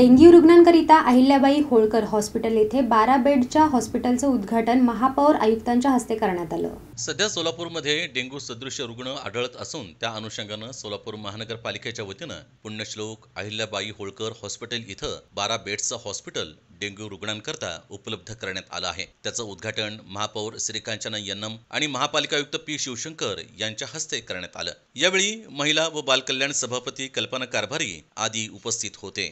dengue रुग्णांकरिता Ahilyabai Holkar hospital येथे बारा बेडच्या हॉस्पिटलचं उद्घाटन महापौर आयुक्तांच्या हस्ते करण्यात आलं सध्या सोलापूरमध्ये डेंग्यू सदृश्य रुग्ण आढळत असून त्या अनुषंगानं सोलापूर महानगरपालिकेच्या वतीनं पुण्यश्लोक अहिल्याबाई होळकर हॉस्पिटल इथं बारा बेड्सचं हॉस्पिटल डेंग्यू रुग्णांकरता उपलब्ध करण्यात आलं आहे त्याचं उद्घाटन महापौर श्रीकांचन यन्नम आणि महापालिका आयुक्त पी शिवशंकर यांच्या हस्ते करण्यात आलं यावेळी महिला व बालकल्याण सभापती कल्पना कारभारी आदी उपस्थित होते